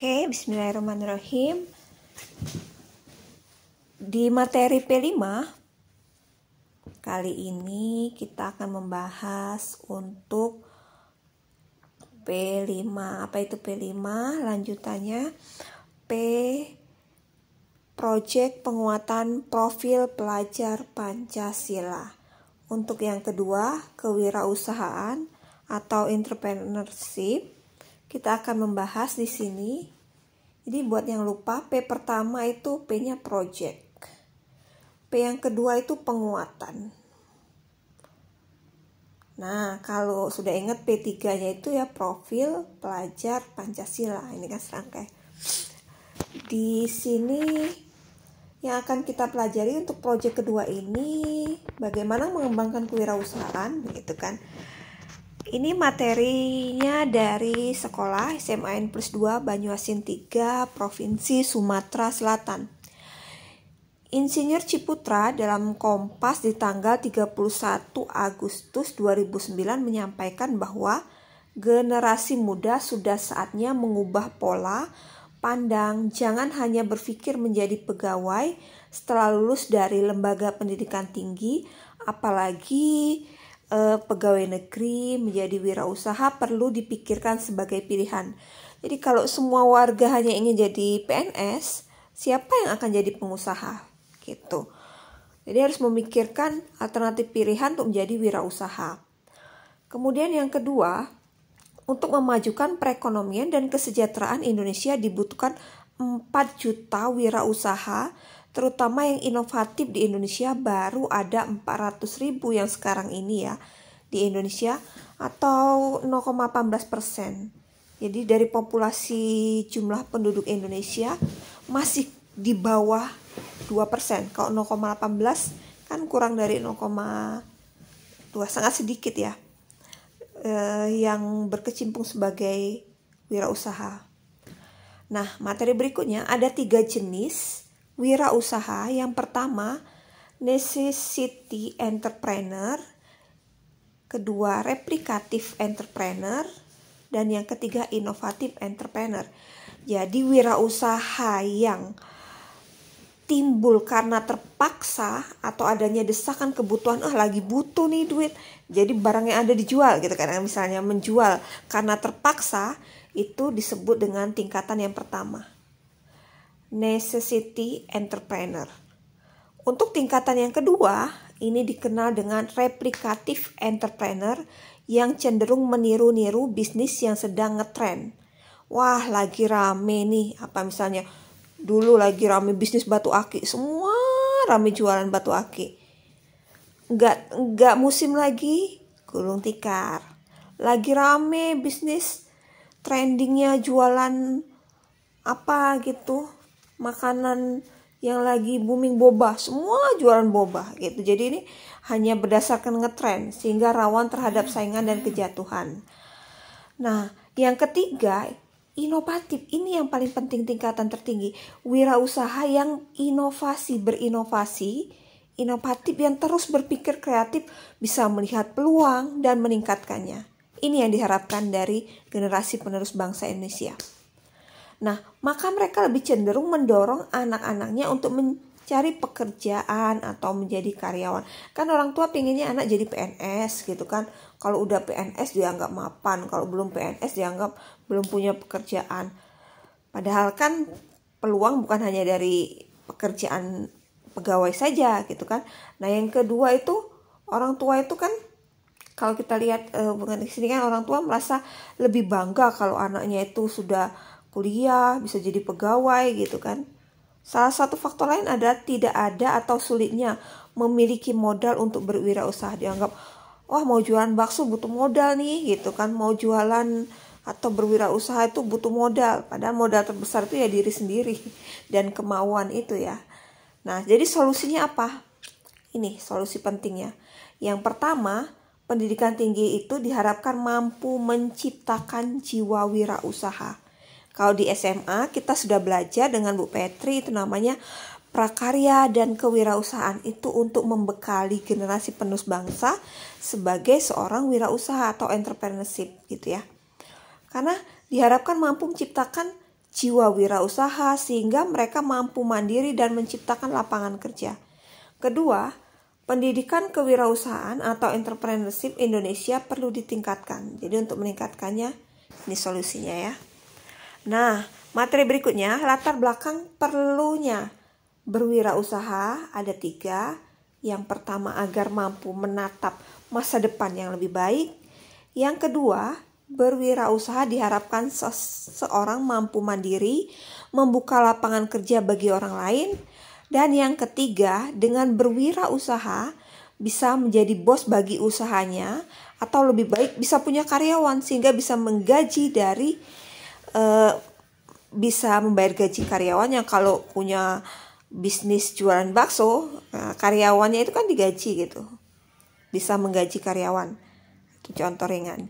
Oke, bismillahirrahmanirrahim. Di materi P5 kali ini kita akan membahas untuk P5. Apa itu P5? Lanjutannya P Project penguatan profil pelajar Pancasila. Untuk yang kedua, kewirausahaan atau entrepreneurship kita akan membahas di sini. Jadi buat yang lupa, P pertama itu P-nya project. P yang kedua itu penguatan. Nah, kalau sudah ingat P3-nya itu ya profil pelajar Pancasila. Ini kan serangkai. Di sini yang akan kita pelajari untuk proyek kedua ini bagaimana mengembangkan kewirausahaan begitu kan. Ini materinya dari sekolah SMAN plus 2 Banyuasin 3 Provinsi Sumatera Selatan. Insinyur Ciputra dalam Kompas di tanggal 31 Agustus 2009 menyampaikan bahwa generasi muda sudah saatnya mengubah pola pandang, jangan hanya berpikir menjadi pegawai setelah lulus dari lembaga pendidikan tinggi, apalagi eh, pegawai negeri menjadi wirausaha perlu dipikirkan sebagai pilihan. Jadi kalau semua warga hanya ingin jadi PNS, siapa yang akan jadi pengusaha? Gitu. Jadi harus memikirkan alternatif pilihan untuk menjadi wirausaha. Kemudian yang kedua, untuk memajukan perekonomian dan kesejahteraan Indonesia dibutuhkan 4 juta wirausaha terutama yang inovatif di Indonesia baru ada 400 ribu yang sekarang ini ya di Indonesia atau 0,18 persen. Jadi dari populasi jumlah penduduk Indonesia masih di bawah 2 persen. Kalau 0,18 kan kurang dari 0,2 sangat sedikit ya eh, yang berkecimpung sebagai wirausaha. Nah materi berikutnya ada tiga jenis wirausaha yang pertama necessity entrepreneur, kedua replikatif entrepreneur, dan yang ketiga inovatif entrepreneur. Jadi wirausaha yang timbul karena terpaksa atau adanya desakan kebutuhan oh lagi butuh nih duit jadi barang yang ada dijual gitu kan misalnya menjual karena terpaksa itu disebut dengan tingkatan yang pertama necessity entrepreneur. Untuk tingkatan yang kedua, ini dikenal dengan Replicative entrepreneur yang cenderung meniru-niru bisnis yang sedang ngetrend. Wah, lagi rame nih, apa misalnya dulu lagi rame bisnis batu aki, semua rame jualan batu aki. Nggak, nggak musim lagi, gulung tikar. Lagi rame bisnis trendingnya jualan apa gitu makanan yang lagi booming boba semua jualan boba gitu jadi ini hanya berdasarkan ngetrend, sehingga rawan terhadap saingan dan kejatuhan nah yang ketiga inovatif ini yang paling penting tingkatan tertinggi wirausaha yang inovasi berinovasi inovatif yang terus berpikir kreatif bisa melihat peluang dan meningkatkannya ini yang diharapkan dari generasi penerus bangsa Indonesia. Nah, maka mereka lebih cenderung mendorong anak-anaknya untuk mencari pekerjaan atau menjadi karyawan. Kan orang tua pinginnya anak jadi PNS gitu kan. Kalau udah PNS dianggap mapan, kalau belum PNS dianggap belum punya pekerjaan. Padahal kan peluang bukan hanya dari pekerjaan pegawai saja gitu kan. Nah, yang kedua itu orang tua itu kan kalau kita lihat eh, bukan di sini kan orang tua merasa lebih bangga kalau anaknya itu sudah kuliah, bisa jadi pegawai gitu kan. Salah satu faktor lain adalah tidak ada atau sulitnya memiliki modal untuk berwirausaha dianggap wah mau jualan bakso butuh modal nih gitu kan mau jualan atau berwirausaha itu butuh modal padahal modal terbesar itu ya diri sendiri dan kemauan itu ya nah jadi solusinya apa ini solusi pentingnya yang pertama pendidikan tinggi itu diharapkan mampu menciptakan jiwa wirausaha kalau di SMA kita sudah belajar dengan Bu Petri itu namanya prakarya dan kewirausahaan itu untuk membekali generasi penerus bangsa sebagai seorang wirausaha atau entrepreneurship gitu ya. Karena diharapkan mampu menciptakan jiwa wirausaha sehingga mereka mampu mandiri dan menciptakan lapangan kerja. Kedua, pendidikan kewirausahaan atau entrepreneurship Indonesia perlu ditingkatkan. Jadi untuk meningkatkannya ini solusinya ya. Nah, materi berikutnya latar belakang perlunya berwirausaha ada tiga. Yang pertama agar mampu menatap masa depan yang lebih baik. Yang kedua, berwirausaha diharapkan seseorang mampu mandiri, membuka lapangan kerja bagi orang lain. Dan yang ketiga, dengan berwirausaha bisa menjadi bos bagi usahanya atau lebih baik bisa punya karyawan sehingga bisa menggaji dari uh, bisa membayar gaji karyawannya kalau punya bisnis jualan bakso uh, karyawannya itu kan digaji gitu bisa menggaji karyawan itu contoh ringan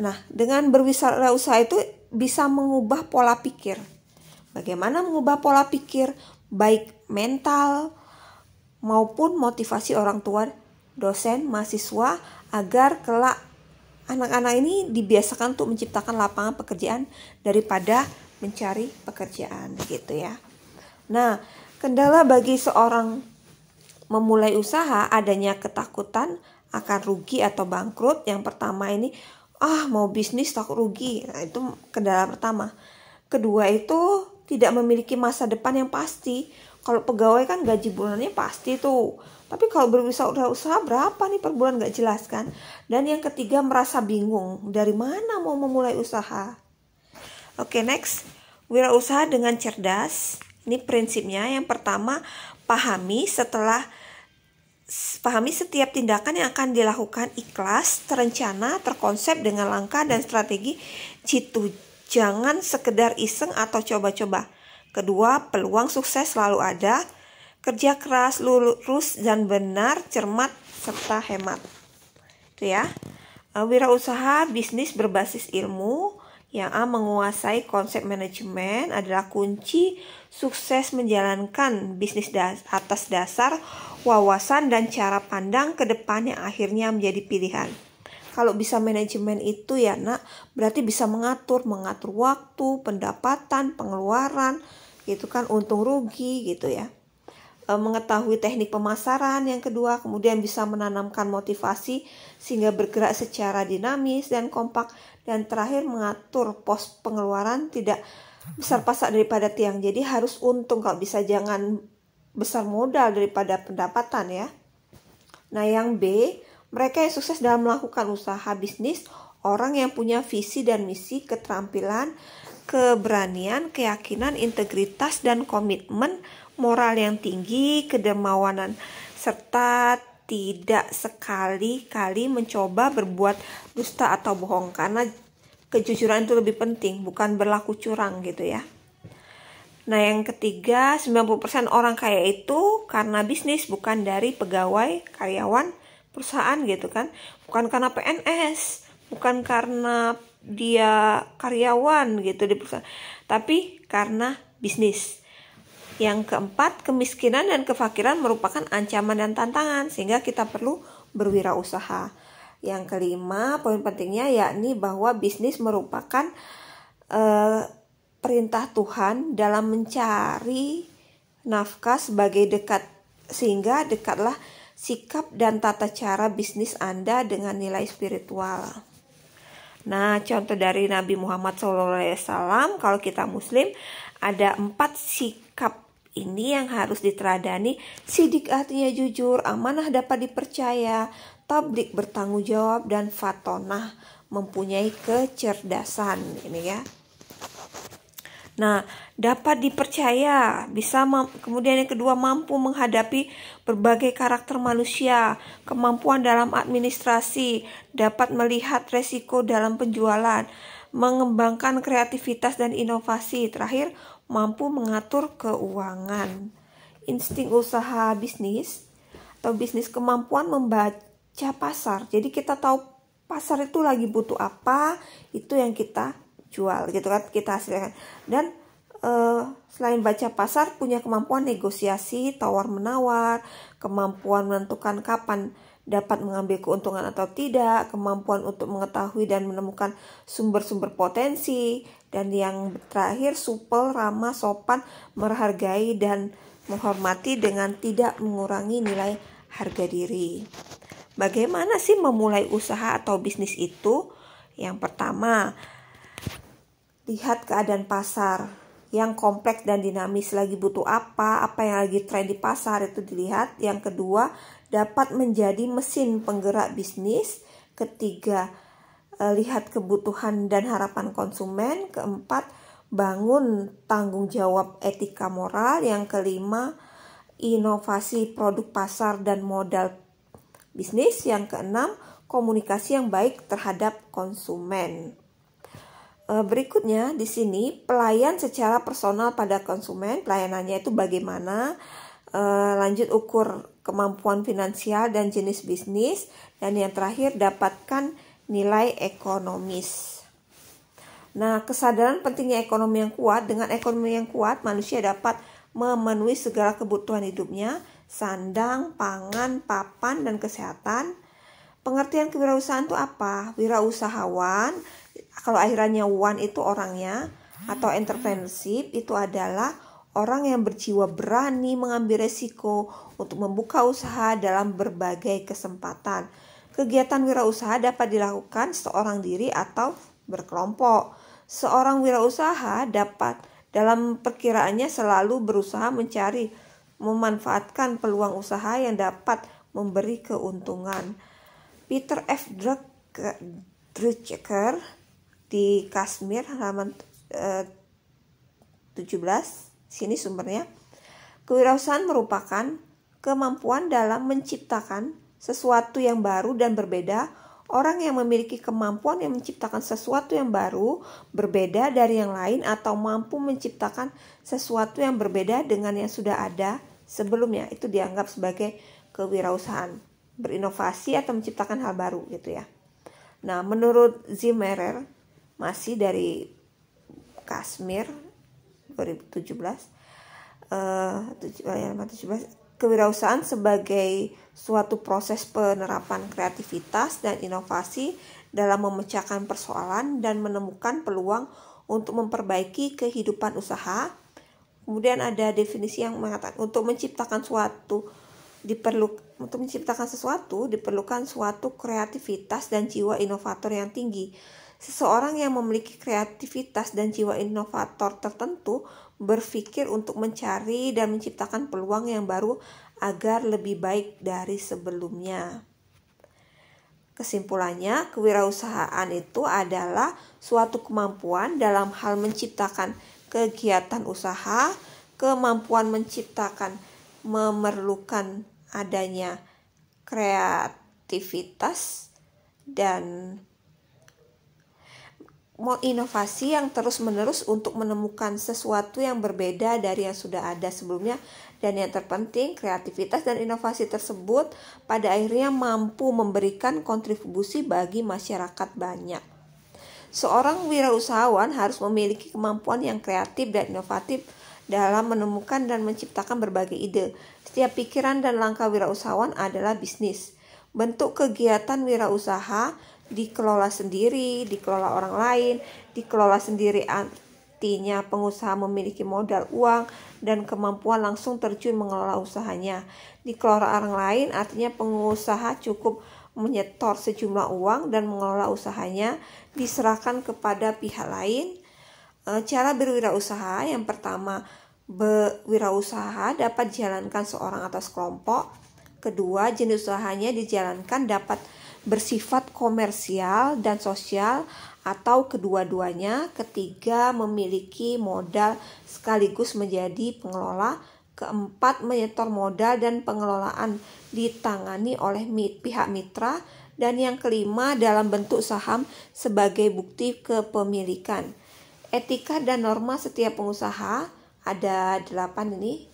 nah dengan berwirausaha itu bisa mengubah pola pikir bagaimana mengubah pola pikir baik mental maupun motivasi orang tua dosen mahasiswa agar kelak anak-anak ini dibiasakan untuk menciptakan lapangan pekerjaan daripada mencari pekerjaan gitu ya. Nah, kendala bagi seorang memulai usaha adanya ketakutan akan rugi atau bangkrut. Yang pertama ini ah mau bisnis takut rugi. Nah, itu kendala pertama. Kedua itu tidak memiliki masa depan yang pasti. Kalau pegawai kan gaji bulanannya pasti tuh tapi kalau berwisata usaha berapa nih per bulan nggak jelas kan? Dan yang ketiga merasa bingung dari mana mau memulai usaha. Oke okay, next, wirausaha dengan cerdas. Ini prinsipnya yang pertama pahami setelah pahami setiap tindakan yang akan dilakukan ikhlas, terencana, terkonsep dengan langkah dan strategi jitu. Jangan sekedar iseng atau coba-coba. Kedua, peluang sukses selalu ada kerja keras, lurus dan benar, cermat serta hemat. Itu ya. Eh, wirausaha bisnis berbasis ilmu yang A menguasai konsep manajemen adalah kunci sukses menjalankan bisnis das atas dasar wawasan dan cara pandang ke depan yang akhirnya menjadi pilihan. Kalau bisa manajemen itu ya nak, berarti bisa mengatur, mengatur waktu, pendapatan, pengeluaran, gitu kan untung rugi gitu ya. Eh, mengetahui teknik pemasaran, yang kedua kemudian bisa menanamkan motivasi sehingga bergerak secara dinamis dan kompak, dan terakhir mengatur pos pengeluaran tidak besar pasak daripada tiang. Jadi harus untung kalau bisa jangan besar modal daripada pendapatan ya. Nah yang B, mereka yang sukses dalam melakukan usaha bisnis, orang yang punya visi dan misi, keterampilan, keberanian, keyakinan, integritas, dan komitmen moral yang tinggi, kedermawanan, serta tidak sekali-kali mencoba berbuat dusta atau bohong karena kejujuran itu lebih penting, bukan berlaku curang gitu ya. Nah, yang ketiga, 90% orang kaya itu karena bisnis bukan dari pegawai, karyawan, perusahaan gitu kan. Bukan karena PNS, bukan karena dia karyawan gitu di perusahaan, tapi karena bisnis yang keempat, kemiskinan dan kefakiran merupakan ancaman dan tantangan sehingga kita perlu berwirausaha. Yang kelima, poin pentingnya yakni bahwa bisnis merupakan eh, perintah Tuhan dalam mencari nafkah sebagai dekat sehingga dekatlah sikap dan tata cara bisnis Anda dengan nilai spiritual. Nah, contoh dari Nabi Muhammad SAW, kalau kita Muslim, ada empat sikap ini yang harus diteradani. sidik artinya jujur, amanah dapat dipercaya, tablik bertanggung jawab, dan fatonah mempunyai kecerdasan. Ini ya. Nah, dapat dipercaya, bisa kemudian yang kedua mampu menghadapi berbagai karakter manusia, kemampuan dalam administrasi, dapat melihat resiko dalam penjualan, mengembangkan kreativitas dan inovasi. Terakhir, mampu mengatur keuangan. Insting usaha bisnis atau bisnis kemampuan membaca pasar. Jadi kita tahu pasar itu lagi butuh apa, itu yang kita jual gitu kan, kita hasilkan. Dan uh, selain baca pasar punya kemampuan negosiasi, tawar menawar, kemampuan menentukan kapan dapat mengambil keuntungan atau tidak, kemampuan untuk mengetahui dan menemukan sumber-sumber potensi, dan yang terakhir supel, ramah, sopan, menghargai dan menghormati dengan tidak mengurangi nilai harga diri. Bagaimana sih memulai usaha atau bisnis itu? Yang pertama, lihat keadaan pasar yang kompleks dan dinamis lagi butuh apa, apa yang lagi tren di pasar itu dilihat. Yang kedua, dapat menjadi mesin penggerak bisnis. Ketiga, eh, lihat kebutuhan dan harapan konsumen. Keempat, bangun tanggung jawab etika moral. Yang kelima, inovasi produk pasar dan modal bisnis. Yang keenam, komunikasi yang baik terhadap konsumen. Eh, berikutnya di sini pelayan secara personal pada konsumen, pelayanannya itu bagaimana? Eh, lanjut ukur kemampuan finansial dan jenis bisnis, dan yang terakhir dapatkan nilai ekonomis. Nah, kesadaran pentingnya ekonomi yang kuat, dengan ekonomi yang kuat manusia dapat memenuhi segala kebutuhan hidupnya, sandang, pangan, papan, dan kesehatan. Pengertian kewirausahaan itu apa? Wirausahawan, kalau akhirannya wan itu orangnya, atau entrepreneurship itu adalah Orang yang berjiwa berani mengambil resiko untuk membuka usaha dalam berbagai kesempatan. Kegiatan wirausaha dapat dilakukan seorang diri atau berkelompok. Seorang wirausaha dapat dalam perkiraannya selalu berusaha mencari memanfaatkan peluang usaha yang dapat memberi keuntungan. Peter F. Drucker di Kashmir halaman eh, 17 Sini sumbernya. Kewirausahaan merupakan kemampuan dalam menciptakan sesuatu yang baru dan berbeda. Orang yang memiliki kemampuan yang menciptakan sesuatu yang baru, berbeda dari yang lain, atau mampu menciptakan sesuatu yang berbeda dengan yang sudah ada sebelumnya, itu dianggap sebagai kewirausahaan, berinovasi, atau menciptakan hal baru, gitu ya. Nah, menurut Zimmerer, masih dari Kashmir, 2017 uh, 7, 17 kewirausahaan sebagai suatu proses penerapan kreativitas dan inovasi dalam memecahkan persoalan dan menemukan peluang untuk memperbaiki kehidupan usaha. Kemudian ada definisi yang mengatakan untuk menciptakan suatu diperlukan untuk menciptakan sesuatu diperlukan suatu kreativitas dan jiwa inovator yang tinggi Seseorang yang memiliki kreativitas dan jiwa inovator tertentu berpikir untuk mencari dan menciptakan peluang yang baru agar lebih baik dari sebelumnya. Kesimpulannya, kewirausahaan itu adalah suatu kemampuan dalam hal menciptakan kegiatan usaha, kemampuan menciptakan memerlukan adanya kreativitas dan mau inovasi yang terus-menerus untuk menemukan sesuatu yang berbeda dari yang sudah ada sebelumnya dan yang terpenting kreativitas dan inovasi tersebut pada akhirnya mampu memberikan kontribusi bagi masyarakat banyak. Seorang wirausahawan harus memiliki kemampuan yang kreatif dan inovatif dalam menemukan dan menciptakan berbagai ide. Setiap pikiran dan langkah wirausahawan adalah bisnis. Bentuk kegiatan wirausaha dikelola sendiri, dikelola orang lain, dikelola sendiri artinya pengusaha memiliki modal uang dan kemampuan langsung terjun mengelola usahanya. Dikelola orang lain artinya pengusaha cukup menyetor sejumlah uang dan mengelola usahanya diserahkan kepada pihak lain. E, cara berwirausaha yang pertama, berwirausaha dapat dijalankan seorang atau sekelompok. Kedua, jenis usahanya dijalankan dapat bersifat komersial dan sosial atau kedua-duanya, ketiga memiliki modal sekaligus menjadi pengelola, keempat menyetor modal dan pengelolaan ditangani oleh pihak mitra dan yang kelima dalam bentuk saham sebagai bukti kepemilikan. Etika dan norma setiap pengusaha ada delapan ini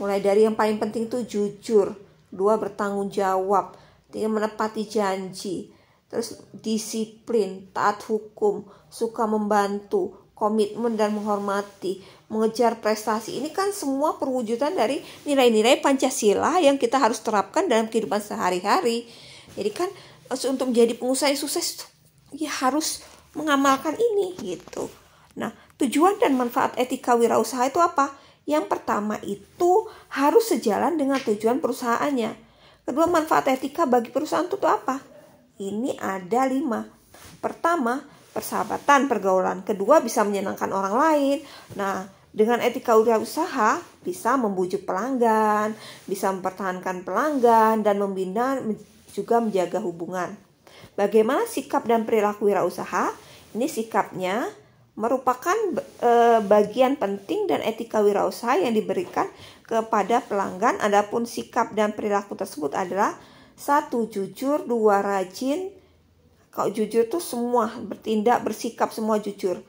mulai dari yang paling penting itu jujur, dua bertanggung jawab, dia menepati janji, terus disiplin, taat hukum, suka membantu, komitmen dan menghormati, mengejar prestasi. Ini kan semua perwujudan dari nilai-nilai Pancasila yang kita harus terapkan dalam kehidupan sehari-hari. Jadi kan untuk menjadi pengusaha yang sukses ya harus mengamalkan ini gitu. Nah, tujuan dan manfaat etika wirausaha itu apa? Yang pertama itu harus sejalan dengan tujuan perusahaannya. Kedua manfaat etika bagi perusahaan itu, apa? Ini ada lima. Pertama, persahabatan pergaulan. Kedua, bisa menyenangkan orang lain. Nah, dengan etika usaha bisa membujuk pelanggan, bisa mempertahankan pelanggan dan membina juga menjaga hubungan. Bagaimana sikap dan perilaku wirausaha? Ini sikapnya merupakan eh, bagian penting dan etika wirausaha yang diberikan kepada pelanggan. Adapun sikap dan perilaku tersebut adalah satu jujur, dua rajin. Kalau jujur tuh semua bertindak, bersikap semua jujur.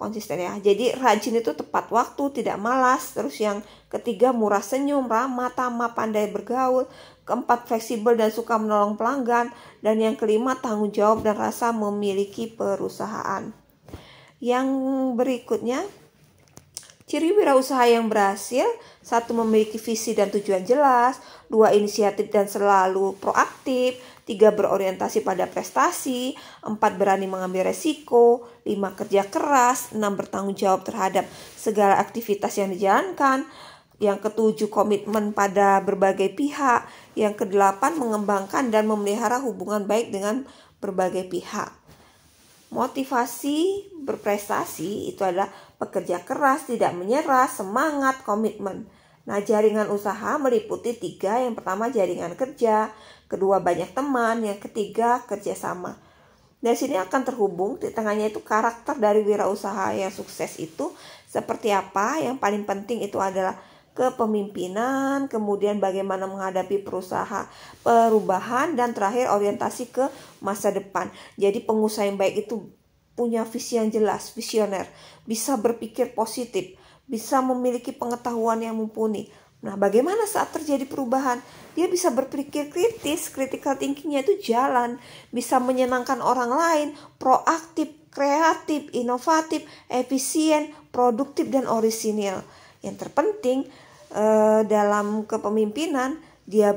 Konsisten ya. Jadi rajin itu tepat waktu, tidak malas. Terus yang ketiga murah senyum, ramah, tamah, pandai bergaul. Keempat fleksibel dan suka menolong pelanggan. Dan yang kelima tanggung jawab dan rasa memiliki perusahaan. Yang berikutnya Ciri wirausaha yang berhasil, satu memiliki visi dan tujuan jelas, dua inisiatif dan selalu proaktif, tiga berorientasi pada prestasi, empat berani mengambil resiko, lima kerja keras, enam bertanggung jawab terhadap segala aktivitas yang dijalankan, yang ketujuh komitmen pada berbagai pihak, yang kedelapan mengembangkan dan memelihara hubungan baik dengan berbagai pihak. Motivasi berprestasi itu adalah pekerja keras, tidak menyerah, semangat, komitmen. Nah, jaringan usaha meliputi tiga. Yang pertama jaringan kerja, kedua banyak teman, yang ketiga kerjasama. Dan sini akan terhubung di tengahnya itu karakter dari wirausaha yang sukses itu seperti apa. Yang paling penting itu adalah kepemimpinan, kemudian bagaimana menghadapi perusahaan perubahan dan terakhir orientasi ke masa depan. Jadi pengusaha yang baik itu punya visi yang jelas, visioner, bisa berpikir positif, bisa memiliki pengetahuan yang mumpuni. Nah, bagaimana saat terjadi perubahan? Dia bisa berpikir kritis, critical thinkingnya itu jalan, bisa menyenangkan orang lain, proaktif, kreatif, inovatif, efisien, produktif, dan orisinil. Yang terpenting, eh, dalam kepemimpinan, dia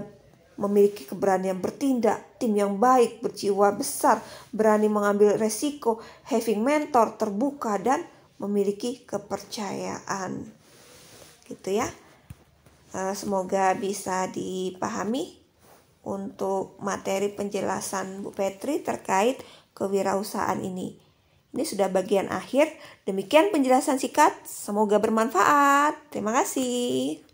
memiliki keberanian bertindak, tim yang baik, berjiwa besar, berani mengambil resiko, having mentor, terbuka, dan memiliki kepercayaan. Gitu ya. Eh, semoga bisa dipahami untuk materi penjelasan Bu Petri terkait kewirausahaan ini. Ini sudah bagian akhir. Demikian penjelasan sikat. Semoga bermanfaat. Terima kasih.